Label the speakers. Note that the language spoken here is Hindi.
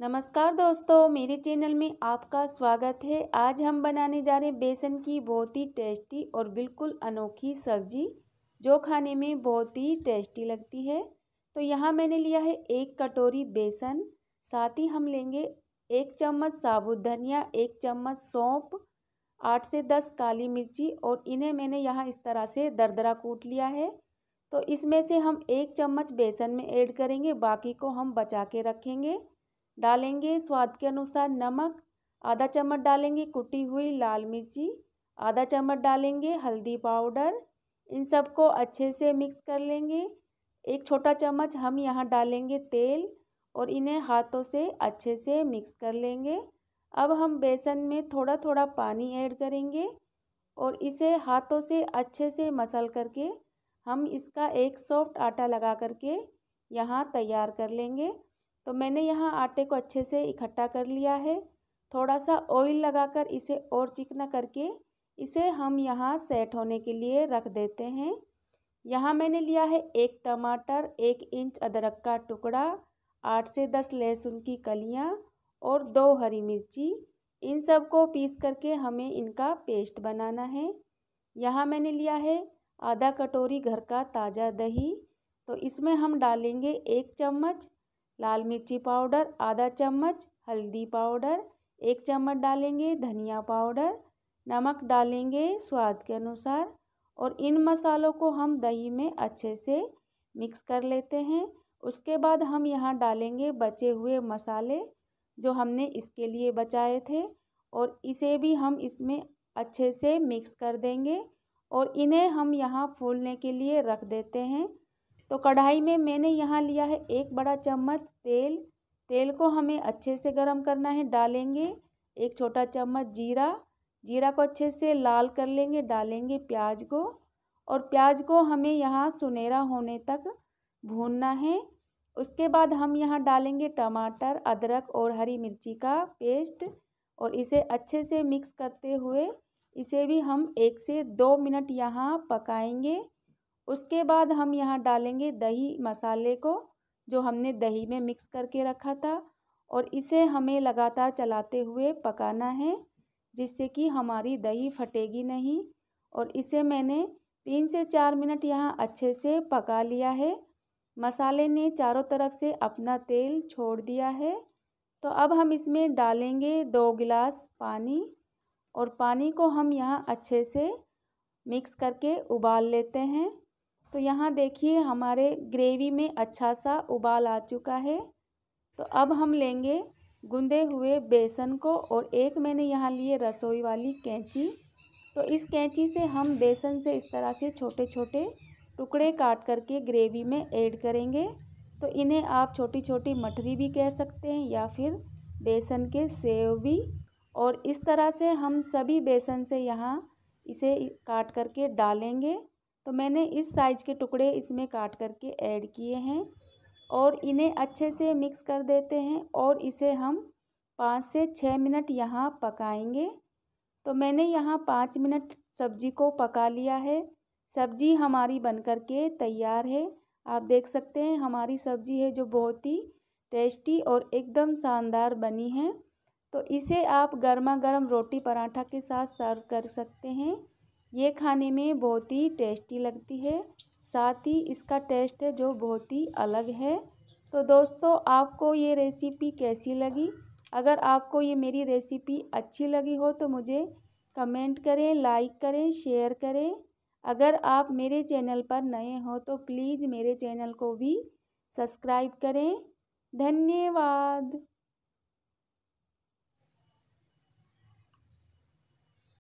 Speaker 1: नमस्कार दोस्तों मेरे चैनल में आपका स्वागत है आज हम बनाने जा रहे हैं बेसन की बहुत ही टेस्टी और बिल्कुल अनोखी सब्जी जो खाने में बहुत ही टेस्टी लगती है तो यहाँ मैंने लिया है एक कटोरी बेसन साथ ही हम लेंगे एक चम्मच साबुत धनिया एक चम्मच सौंप आठ से दस काली मिर्ची और इन्हें मैंने यहाँ इस तरह से दरदरा कूट लिया है तो इसमें से हम एक चम्मच बेसन में ऐड करेंगे बाकी को हम बचा के रखेंगे डालेंगे स्वाद के अनुसार नमक आधा चम्मच डालेंगे कुटी हुई लाल मिर्ची आधा चम्मच डालेंगे हल्दी पाउडर इन सबको अच्छे से मिक्स कर लेंगे एक छोटा चम्मच हम यहाँ डालेंगे तेल और इन्हें हाथों से अच्छे से मिक्स कर लेंगे अब हम बेसन में थोड़ा थोड़ा पानी ऐड करेंगे और इसे हाथों से अच्छे से मसल करके हम इसका एक सॉफ्ट आटा लगा करके यहाँ तैयार कर लेंगे तो मैंने यहाँ आटे को अच्छे से इकट्ठा कर लिया है थोड़ा सा ऑयल लगाकर इसे और चिकना करके इसे हम यहाँ सेट होने के लिए रख देते हैं यहाँ मैंने लिया है एक टमाटर एक इंच अदरक का टुकड़ा आठ से दस लहसुन की कलियाँ और दो हरी मिर्ची इन सब को पीस करके हमें इनका पेस्ट बनाना है यहाँ मैंने लिया है आधा कटोरी घर का ताज़ा दही तो इसमें हम डालेंगे एक चम्मच लाल मिर्ची पाउडर आधा चम्मच हल्दी पाउडर एक चम्मच डालेंगे धनिया पाउडर नमक डालेंगे स्वाद के अनुसार और इन मसालों को हम दही में अच्छे से मिक्स कर लेते हैं उसके बाद हम यहाँ डालेंगे बचे हुए मसाले जो हमने इसके लिए बचाए थे और इसे भी हम इसमें अच्छे से मिक्स कर देंगे और इन्हें हम यहाँ फूलने के लिए रख देते हैं तो कढ़ाई में मैंने यहाँ लिया है एक बड़ा चम्मच तेल तेल को हमें अच्छे से गर्म करना है डालेंगे एक छोटा चम्मच जीरा जीरा को अच्छे से लाल कर लेंगे डालेंगे प्याज को और प्याज को हमें यहाँ सुनहरा होने तक भूनना है उसके बाद हम यहाँ डालेंगे टमाटर अदरक और हरी मिर्ची का पेस्ट और इसे अच्छे से मिक्स करते हुए इसे भी हम एक से दो मिनट यहाँ पकाएंगे उसके बाद हम यहाँ डालेंगे दही मसाले को जो हमने दही में मिक्स करके रखा था और इसे हमें लगातार चलाते हुए पकाना है जिससे कि हमारी दही फटेगी नहीं और इसे मैंने तीन से चार मिनट यहाँ अच्छे से पका लिया है मसाले ने चारों तरफ से अपना तेल छोड़ दिया है तो अब हम इसमें डालेंगे दो गिलास पानी और पानी को हम यहाँ अच्छे से मिक्स करके उबाल लेते हैं तो यहाँ देखिए हमारे ग्रेवी में अच्छा सा उबाल आ चुका है तो अब हम लेंगे गूँधे हुए बेसन को और एक मैंने यहाँ लिए रसोई वाली कैंची तो इस कैंची से हम बेसन से इस तरह से छोटे छोटे टुकड़े काट करके ग्रेवी में ऐड करेंगे तो इन्हें आप छोटी छोटी मठरी भी कह सकते हैं या फिर बेसन के सेव भी और इस तरह से हम सभी बेसन से यहाँ इसे काट करके डालेंगे तो मैंने इस साइज़ के टुकड़े इसमें काट करके ऐड किए हैं और इन्हें अच्छे से मिक्स कर देते हैं और इसे हम पाँच से छः मिनट यहाँ पकाएंगे तो मैंने यहाँ पाँच मिनट सब्जी को पका लिया है सब्जी हमारी बन कर के तैयार है आप देख सकते हैं हमारी सब्जी है जो बहुत ही टेस्टी और एकदम शानदार बनी है तो इसे आप गर्मा गर्म रोटी पराठा के साथ सर्व कर सकते हैं ये खाने में बहुत ही टेस्टी लगती है साथ ही इसका टेस्ट है जो बहुत ही अलग है तो दोस्तों आपको ये रेसिपी कैसी लगी अगर आपको ये मेरी रेसिपी अच्छी लगी हो तो मुझे कमेंट करें लाइक करें शेयर करें अगर आप मेरे चैनल पर नए हो तो प्लीज़ मेरे चैनल को भी सब्सक्राइब करें धन्यवाद